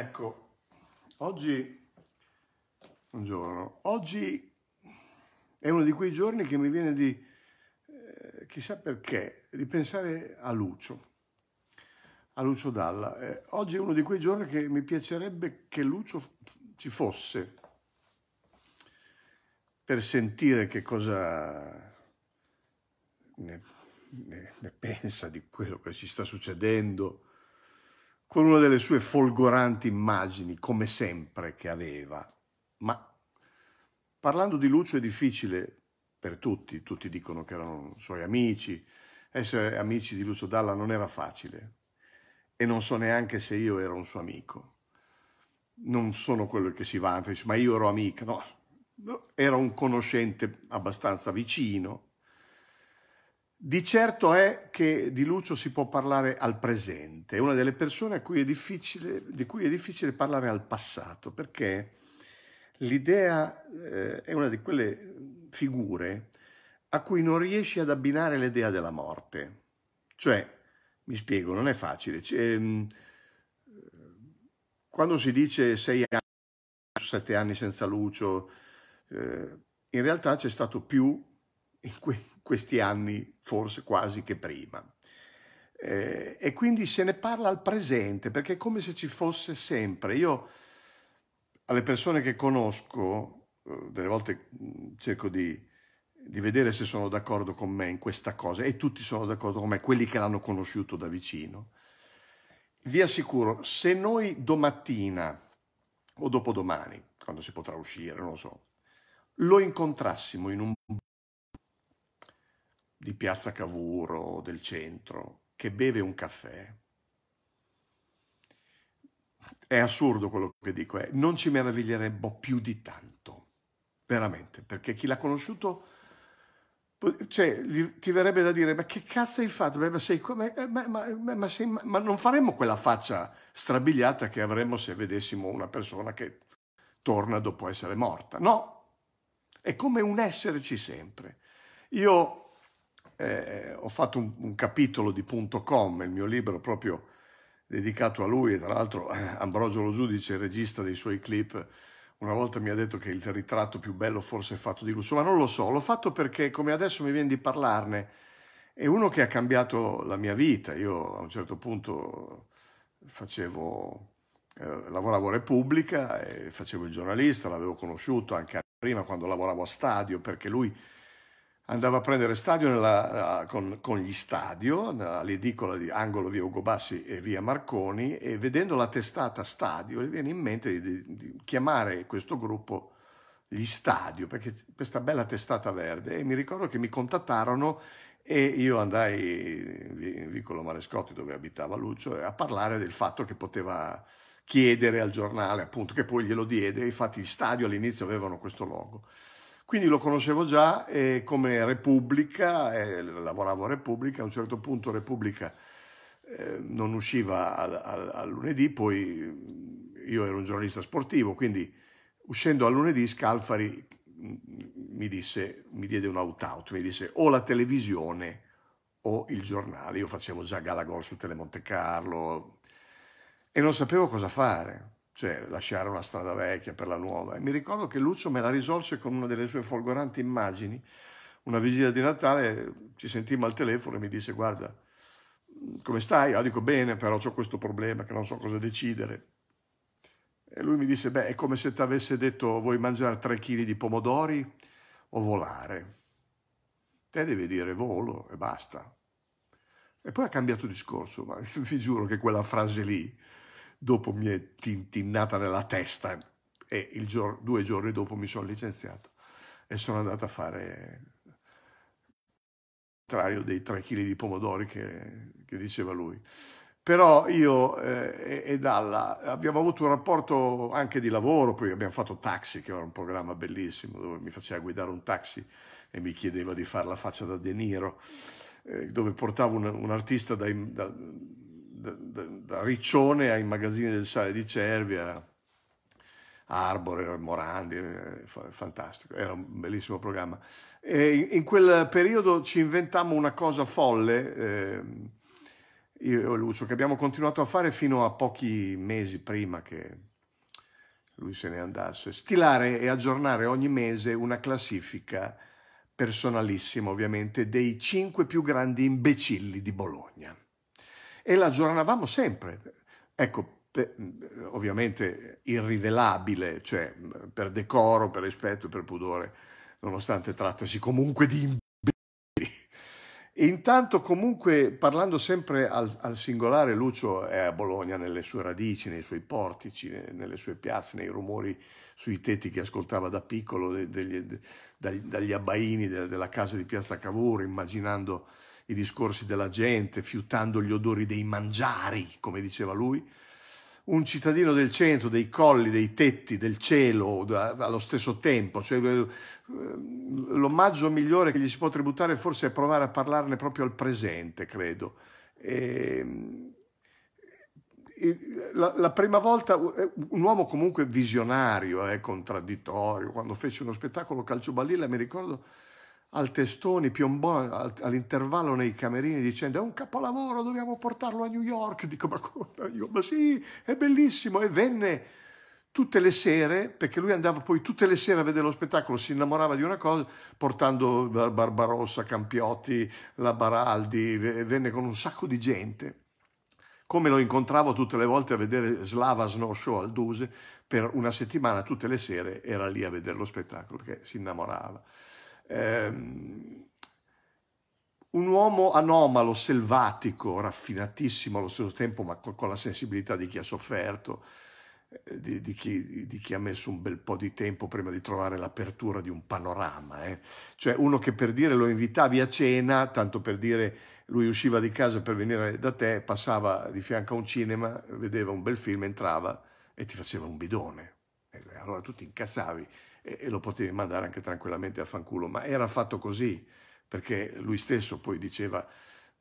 Ecco, oggi, buongiorno, oggi è uno di quei giorni che mi viene di, eh, chissà perché, di pensare a Lucio, a Lucio Dalla. Eh, oggi è uno di quei giorni che mi piacerebbe che Lucio ci fosse per sentire che cosa ne, ne, ne pensa di quello che ci sta succedendo, con una delle sue folgoranti immagini, come sempre che aveva. Ma parlando di Lucio è difficile per tutti, tutti dicono che erano suoi amici, essere amici di Lucio Dalla non era facile e non so neanche se io ero un suo amico. Non sono quello che si vanta, ma io ero amico, no, era un conoscente abbastanza vicino di certo è che di Lucio si può parlare al presente, è una delle persone cui di cui è difficile parlare al passato, perché l'idea eh, è una di quelle figure a cui non riesci ad abbinare l'idea della morte. Cioè, mi spiego, non è facile. Cioè, quando si dice sei anni, sette anni senza Lucio, eh, in realtà c'è stato più in, que questi anni forse quasi che prima. Eh, e quindi se ne parla al presente perché è come se ci fosse sempre. Io alle persone che conosco, eh, delle volte mm, cerco di, di vedere se sono d'accordo con me in questa cosa e tutti sono d'accordo con me, quelli che l'hanno conosciuto da vicino. Vi assicuro, se noi domattina o dopodomani, quando si potrà uscire, non lo so, lo incontrassimo in un di Piazza Cavour o del centro che beve un caffè. È assurdo quello che dico, eh? non ci meraviglieremmo più di tanto, veramente, perché chi l'ha conosciuto, cioè, ti verrebbe da dire, ma che cazzo hai fatto? Beh, ma, sei, ma, ma, sei, ma non faremmo quella faccia strabiliata che avremmo se vedessimo una persona che torna dopo essere morta. No, è come un esserci sempre. Io eh, ho fatto un, un capitolo di punto .com, il mio libro proprio dedicato a lui, tra l'altro eh, Ambrogio Lo Giudice, il regista dei suoi clip, una volta mi ha detto che il ritratto più bello forse è fatto di Rousseau, ma non lo so, l'ho fatto perché come adesso mi viene di parlarne, è uno che ha cambiato la mia vita, io a un certo punto facevo, eh, lavoravo a Repubblica, facevo il giornalista, l'avevo conosciuto anche prima quando lavoravo a Stadio, perché lui andava a prendere stadio nella, eh, con, con, gli stadio all'edicola di Angolo via Ugo Bassi e via Marconi e vedendo la testata stadio gli viene in mente di, di chiamare questo gruppo gli stadio perché questa bella testata verde e mi ricordo che mi contattarono e io andai in vicolo Marescotti dove abitava Lucio a parlare del fatto che poteva chiedere al giornale appunto che poi glielo diede infatti gli stadio all'inizio avevano questo logo quindi lo conoscevo già eh, come Repubblica, eh, lavoravo a Repubblica, a un certo punto Repubblica eh, non usciva al, al, al, lunedì, poi mm, io ero un giornalista sportivo, quindi uscendo al lunedì Scalfari mm, mi, disse, mi diede un out-out, mi disse o la televisione o il giornale. Io facevo già Galagol su Telemonte Carlo e non sapevo cosa fare cioè lasciare una strada vecchia per la nuova. E mi ricordo che Lucio me la risolse con una delle sue folgoranti immagini. Una vigilia di Natale ci sentimmo al telefono e mi disse guarda, come stai? Io ah, dico bene, però ho questo problema che non so cosa decidere. E lui mi disse, beh, è come se ti avesse detto vuoi mangiare tre chili di pomodori o volare. Te devi dire volo e basta. E poi ha cambiato discorso, ma vi giuro che quella frase lì dopo mi è tintinnata nella testa e giorno, due giorni dopo mi sono licenziato e sono andato a fare contrario dei tre chili di pomodori che, che, diceva lui. Però io eh, e Dalla abbiamo avuto un rapporto anche di lavoro, poi abbiamo fatto Taxi, che era un programma bellissimo, dove mi faceva guidare un taxi e mi chiedeva di fare la faccia da De Niro, eh, dove portavo un, un artista dai, da, da, da, Riccione ai magazzini del sale di Cervia, Arbore, Morandi, eh, fantastico, era un bellissimo programma. E in quel periodo ci inventammo una cosa folle, eh, io e Lucio, che abbiamo continuato a fare fino a pochi mesi prima che lui se ne andasse, stilare e aggiornare ogni mese una classifica personalissima, ovviamente, dei cinque più grandi imbecilli di Bologna e la aggiornavamo sempre. Ecco, ovviamente irrivelabile, cioè per decoro, per rispetto, e per pudore, nonostante trattasi comunque di imbelli. E intanto comunque parlando sempre al, al, singolare, Lucio è a Bologna nelle sue radici, nei suoi portici, nelle sue piazze, nei rumori sui tetti che ascoltava da piccolo, degli, dagli, dagli abbaini della casa di Piazza Cavour, immaginando i discorsi della gente, fiutando gli odori dei mangiari, come diceva lui. Un cittadino del centro, dei colli, dei tetti, del cielo, da, allo stesso tempo. Cioè, eh, l'omaggio migliore che gli si può tributare forse è provare a parlarne proprio al presente, credo. E, ehm, la, la, prima volta, eh, un uomo comunque visionario, eh, contraddittorio, quando fece uno spettacolo calcio calcioballilla, mi ricordo al testoni, piombò all'intervallo nei camerini dicendo è un capolavoro, dobbiamo portarlo a New York. Dico ma Io, ma sì, è bellissimo. E venne tutte le sere, perché lui andava poi tutte le sere a vedere lo spettacolo, si innamorava di una cosa, portando Barbarossa, Campiotti, la Baraldi, venne con un sacco di gente. Come lo incontravo tutte le volte a vedere Slava Snow Show al Duse, per una settimana, tutte le sere era lì a vedere lo spettacolo, perché si innamorava ehm, un uomo anomalo, selvatico, raffinatissimo allo stesso tempo, ma con la sensibilità di chi ha sofferto, eh, di, di, chi, di, chi, ha messo un bel po' di tempo prima di trovare l'apertura di un panorama. Eh. Cioè uno che per dire lo invitavi a cena, tanto per dire lui usciva di casa per venire da te, passava di fianco a un cinema, vedeva un bel film, entrava e ti faceva un bidone. allora tu ti incassavi e, lo potevi mandare anche tranquillamente a fanculo, ma era fatto così perché lui stesso poi diceva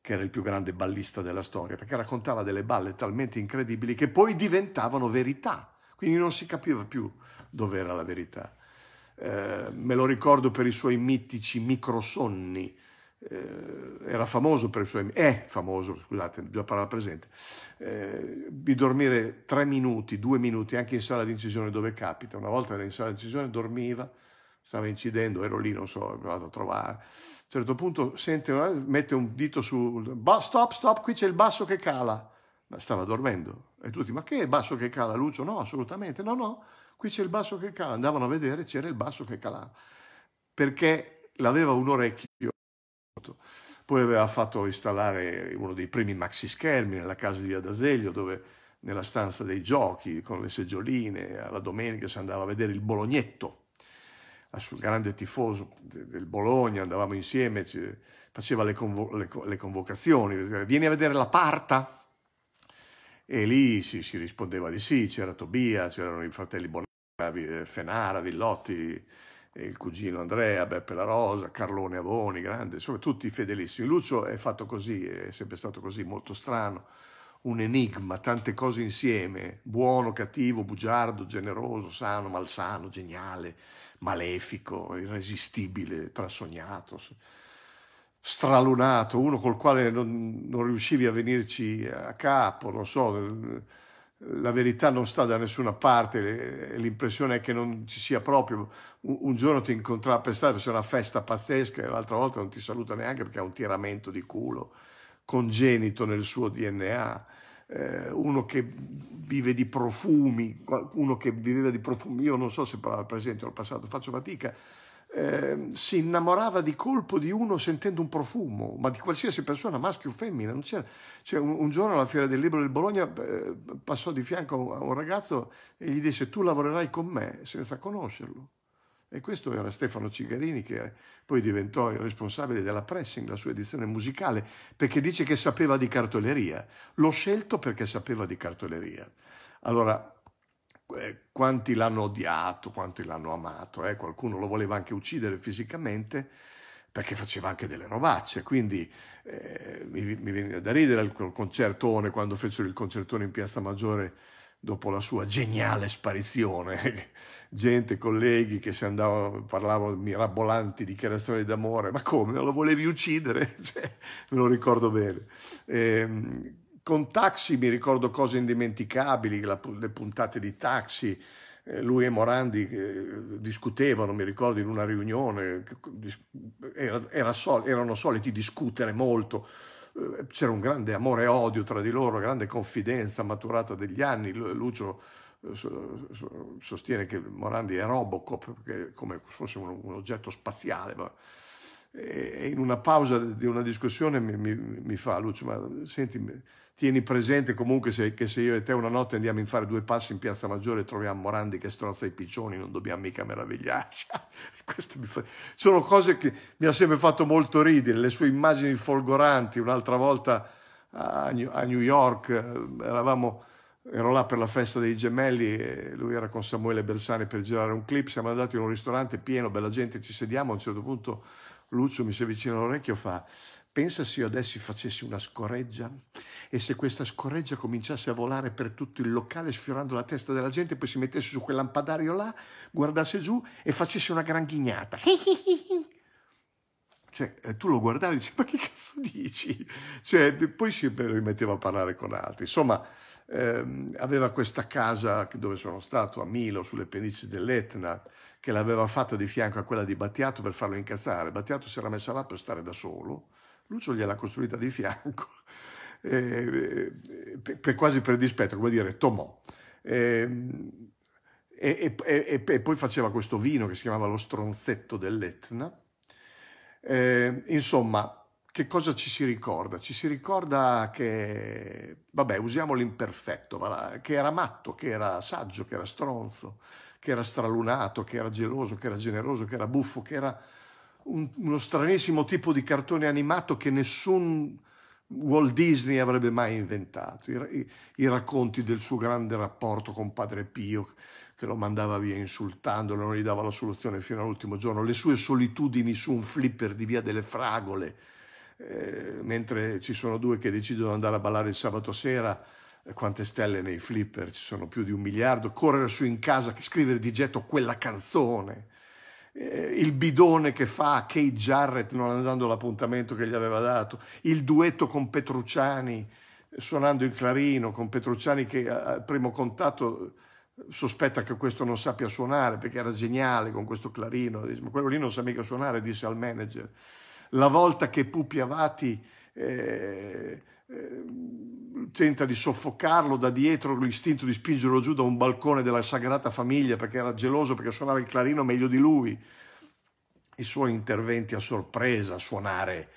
che era il più grande ballista della storia, perché raccontava delle balle talmente incredibili che poi diventavano verità, quindi non si capiva più dove era la verità. Eh, me lo ricordo per i suoi mitici microsonni, eh, era famoso per i suoi è famoso, scusate, bisogna parlare al presente, eh, di dormire tre minuti, due minuti anche in sala di incisione dove capita. Una volta era in sala di incisione, dormiva, stava incidendo, ero lì, non so, vado a trovare. A un certo punto sente, mette un dito su, stop, stop, qui c'è il basso che cala. Ma stava dormendo. E tutti, ma che è il basso che cala, Lucio? No, assolutamente, no, no, qui c'è il basso che cala. Andavano a vedere, c'era il basso che calava. Perché l'aveva un orecchio foto. Poi aveva fatto installare uno dei primi maxi schermi nella casa di Via D'Aseglio, dove nella stanza dei giochi, con le seggioline, alla domenica si andava a vedere il Bolognetto, ah, sul grande tifoso del Bologna, andavamo insieme, faceva le, convo le, le, convocazioni, vieni a vedere la parta? E lì si, si rispondeva di sì, c'era Tobia, c'erano i fratelli Bonavi, eh, Fenara, Villotti, eh, il cugino Andrea, Beppe La Rosa, Carlone Avoni, grande, insomma tutti fedelissimi. Lucio è fatto così, è sempre stato così, molto strano, un enigma, tante cose insieme, buono, cattivo, bugiardo, generoso, sano, malsano, geniale, malefico, irresistibile, trasognato, stralunato, uno col quale non, non riuscivi a venirci a capo, non so la verità non sta da nessuna parte, l'impressione è che non ci sia proprio. Un giorno ti incontrerà per strada, c'è una festa pazzesca e l'altra volta non ti saluta neanche perché ha un tiramento di culo, congenito nel suo DNA, eh, uno che vive di profumi, uno che viveva di profumi, io non so se parla al presente o al passato, faccio fatica Ehm, si innamorava di colpo di uno sentendo un profumo, ma di qualsiasi persona, maschio o femmina. Cioè, un, un, giorno alla Fiera del Libro del Bologna eh, passò di fianco a un ragazzo e gli disse tu lavorerai con me senza conoscerlo. E questo era Stefano Cigarini che poi diventò il responsabile della Pressing, la sua edizione musicale, perché dice che sapeva di cartoleria. L'ho scelto perché sapeva di cartoleria. Allora, eh, quanti l'hanno odiato, quanti l'hanno amato, eh? qualcuno lo voleva anche uccidere fisicamente perché faceva anche delle robacce, quindi eh, mi, mi viene da ridere il concertone quando fecero il concertone in Piazza Maggiore dopo la sua geniale sparizione, gente, colleghi che si andavano, parlavano mirabolanti dichiarazioni d'amore, ma come, lo volevi uccidere? Cioè, me lo ricordo bene. E, ehm, con Taxi mi ricordo cose indimenticabili, la, le puntate di Taxi, eh, lui e Morandi eh, discutevano, mi ricordo, in una riunione, era, era sol, erano soliti discutere molto, eh, c'era un grande amore e odio tra di loro, grande confidenza maturata degli anni, Lucio eh, sostiene che Morandi è Robocop, come fosse un, un oggetto spaziale, ma e in una pausa di una discussione mi, mi, mi fa Lucio, ma senti, tieni presente comunque se, che se io e te una notte andiamo a fare due passi in Piazza Maggiore e troviamo Morandi che strozza i piccioni, non dobbiamo mica meravigliarci. fa... Sono cose che mi ha sempre fatto molto ridere, le sue immagini folgoranti, un'altra volta a New York eh, eravamo ero là per la festa dei gemelli, lui era con Samuele Bersani per girare un clip, siamo andati in un ristorante pieno, bella gente, ci sediamo, a un certo punto Lucio mi si avvicina all'orecchio e fa Pensa se io adesso facessi una scorreggia e se questa scorreggia cominciasse a volare per tutto il locale sfiorando la testa della gente, poi si mettesse su quel lampadario là, guardasse giù e facesse una gran ghignata. cioè, eh, tu lo guardavi e dici, ma che cazzo dici? Cioè, poi si rimetteva a parlare con altri. Insomma, ehm, aveva questa casa dove sono stato a Milo, sulle pendici dell'Etna, che l'aveva fatta di fianco a quella di Battiato per farlo incazzare. Battiato si era messa là per stare da solo, Lucio gliel'ha costruita di fianco, eh, per, per, quasi per dispetto, come dire, tomò. Eh, e, e, e, poi faceva questo vino che si chiamava lo stronzetto dell'Etna. Eh, insomma, che cosa ci si ricorda? Ci si ricorda che, vabbè, usiamo l'imperfetto, che era matto, che era saggio, che era stronzo, che era stralunato, che era geloso, che era generoso, che era buffo, che era un, uno stranissimo tipo di cartone animato che nessun Walt Disney avrebbe mai inventato. I, i, I, racconti del suo grande rapporto con Padre Pio, che lo mandava via insultandolo, non gli dava la soluzione fino all'ultimo giorno, le sue solitudini su un flipper di via delle fragole, eh, mentre ci sono due che decidono di andare a ballare il sabato sera eh, quante stelle nei flipper, ci sono più di un miliardo, correre su in casa, scrivere di getto quella canzone, eh, il bidone che fa a Kate Jarrett non andando all'appuntamento che gli aveva dato, il duetto con Petrucciani eh, suonando il clarino, con Petrucciani che al primo contatto eh, sospetta che questo non sappia suonare perché era geniale con questo clarino, ma quello lì non sa mica suonare, disse al manager. La volta che Pupi Avati... Eh, eh, tenta di soffocarlo da dietro l'istinto di spingerlo giù da un balcone della sagrata Famiglia perché era geloso, perché suonava il clarino meglio di lui. I suoi interventi a sorpresa, a suonare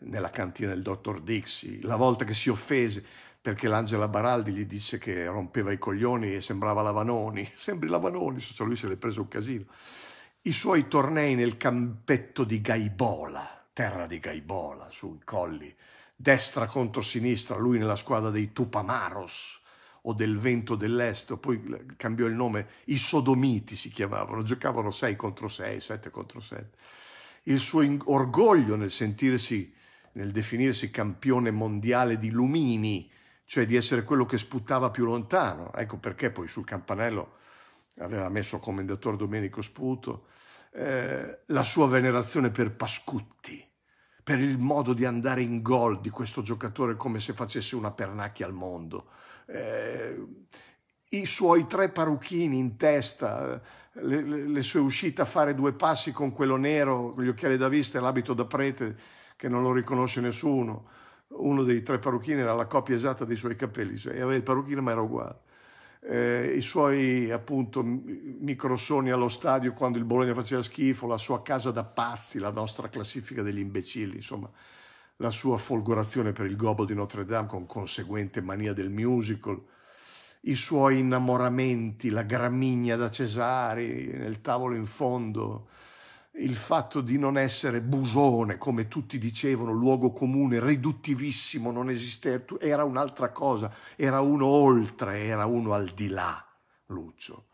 nella cantina del dottor Dixie, la volta che si offese perché l'Angela Baraldi gli disse che rompeva i coglioni e sembrava Lavanoni, sembri Lavanoni, cioè lui se l'è preso un casino. I suoi tornei nel campetto di Gaibola, terra di Gaibola, sui colli destra contro sinistra, lui nella squadra dei Tupamaros o del Vento dell'Est, poi cambiò il nome, i Sodomiti si chiamavano, giocavano 6 contro 6, 7 contro 7. Il suo orgoglio nel sentirsi, nel definirsi campione mondiale di lumini, cioè di essere quello che sputtava più lontano, ecco perché poi sul campanello aveva messo commendatore Domenico Sputo, eh, la sua venerazione per Pascutti per il modo di andare in gol di questo giocatore come se facesse una pernacchia al mondo. Eh, I suoi tre parrucchini in testa, eh, le, le, sue uscite a fare due passi con quello nero, gli occhiali da vista e l'abito da prete che non lo riconosce nessuno. Uno dei tre parrucchini era la coppia esatta dei suoi capelli, cioè aveva il parrucchino ma era uguale eh, i suoi appunto microsoni allo stadio quando il Bologna faceva schifo, la sua casa da pazzi, la nostra classifica degli imbecilli, insomma la sua folgorazione per il Gobo di Notre Dame con conseguente mania del musical, i suoi innamoramenti, la gramigna da Cesari nel tavolo in fondo, il fatto di non essere busone, come tutti dicevano, luogo comune, riduttivissimo, non esisteva, era un'altra cosa, era uno oltre, era uno al di là, Lucio,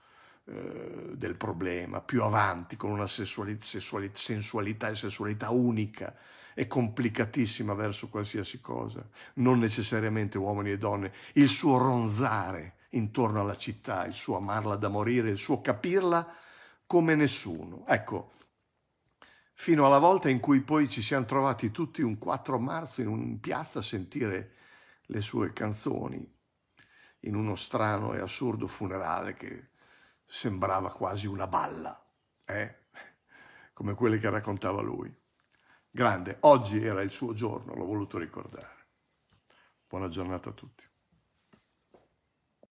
eh, del problema, più avanti, con una sessuali, sessuali, sensualità e sessualità unica e complicatissima verso qualsiasi cosa, non necessariamente uomini e donne, il suo ronzare intorno alla città, il suo amarla da morire, il suo capirla come nessuno. Ecco, fino alla volta in cui poi ci siamo trovati tutti un 4 marzo in un piazza a sentire le sue canzoni in uno strano e assurdo funerale che sembrava quasi una balla, eh? come quelle che raccontava lui. Grande, oggi era il suo giorno, l'ho voluto ricordare. Buona giornata a tutti.